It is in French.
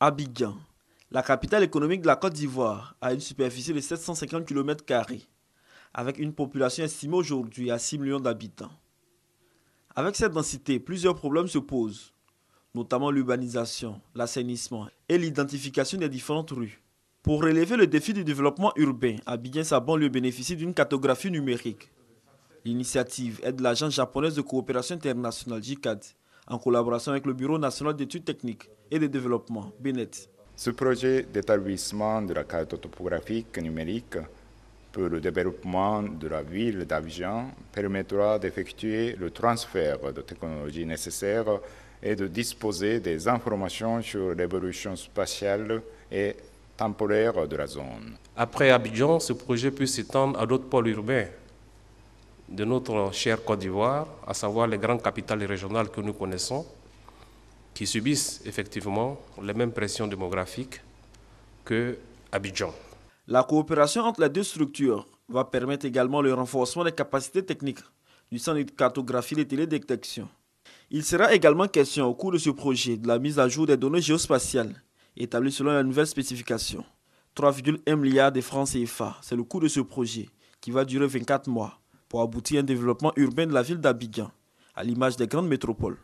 Abidjan, la capitale économique de la Côte d'Ivoire, a une superficie de 750 km, avec une population estimée aujourd'hui à 6 millions d'habitants. Avec cette densité, plusieurs problèmes se posent, notamment l'urbanisation, l'assainissement et l'identification des différentes rues. Pour relever le défi du développement urbain, Abidjan sa banlieue bénéficie d'une cartographie numérique. L'initiative aide de l'Agence japonaise de coopération internationale JICAD en collaboration avec le Bureau national d'études techniques et de développement, BINET. Ce projet d'établissement de la carte topographique numérique pour le développement de la ville d'Abidjan permettra d'effectuer le transfert de technologies nécessaires et de disposer des informations sur l'évolution spatiale et temporaire de la zone. Après Abidjan, ce projet peut s'étendre à d'autres pôles urbains de notre cher Côte d'Ivoire, à savoir les grandes capitales régionales que nous connaissons, qui subissent effectivement les mêmes pressions démographiques que Abidjan. La coopération entre les deux structures va permettre également le renforcement des capacités techniques du Centre de cartographie et de télédétection. Il sera également question au cours de ce projet de la mise à jour des données géospatiales établies selon la nouvelle spécification. 3,1 milliards de francs CFA, c'est le coût de ce projet qui va durer 24 mois pour aboutir à un développement urbain de la ville d'Abidjan, à l'image des grandes métropoles.